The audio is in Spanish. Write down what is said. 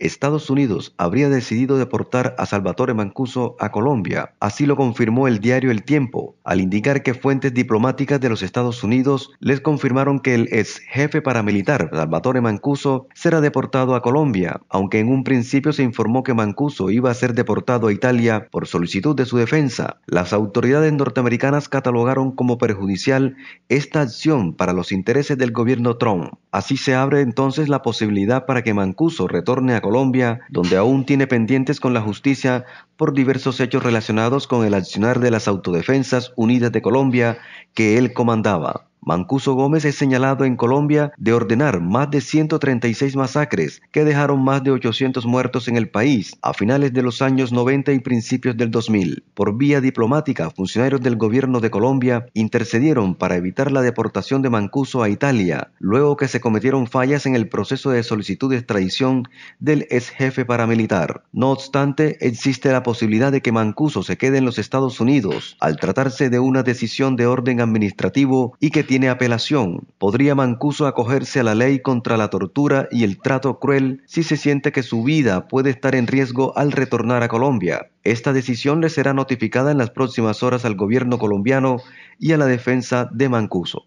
Estados Unidos habría decidido deportar a Salvatore Mancuso a Colombia, así lo confirmó el diario El Tiempo, al indicar que fuentes diplomáticas de los Estados Unidos les confirmaron que el ex jefe paramilitar Salvatore Mancuso será deportado a Colombia, aunque en un principio se informó que Mancuso iba a ser deportado a Italia por solicitud de su defensa. Las autoridades norteamericanas catalogaron como perjudicial esta acción para los intereses del gobierno Trump. Así se abre entonces la posibilidad para que Mancuso retorne a Colombia, donde aún tiene pendientes con la justicia por diversos hechos relacionados con el accionar de las Autodefensas Unidas de Colombia que él comandaba. Mancuso Gómez es señalado en Colombia de ordenar más de 136 masacres que dejaron más de 800 muertos en el país a finales de los años 90 y principios del 2000. Por vía diplomática, funcionarios del gobierno de Colombia intercedieron para evitar la deportación de Mancuso a Italia, luego que se cometieron fallas en el proceso de solicitud de extradición del ex jefe paramilitar. No obstante, existe la posibilidad de que Mancuso se quede en los Estados Unidos al tratarse de una decisión de orden administrativo y que tiene tiene apelación. ¿Podría Mancuso acogerse a la ley contra la tortura y el trato cruel si se siente que su vida puede estar en riesgo al retornar a Colombia? Esta decisión le será notificada en las próximas horas al gobierno colombiano y a la defensa de Mancuso.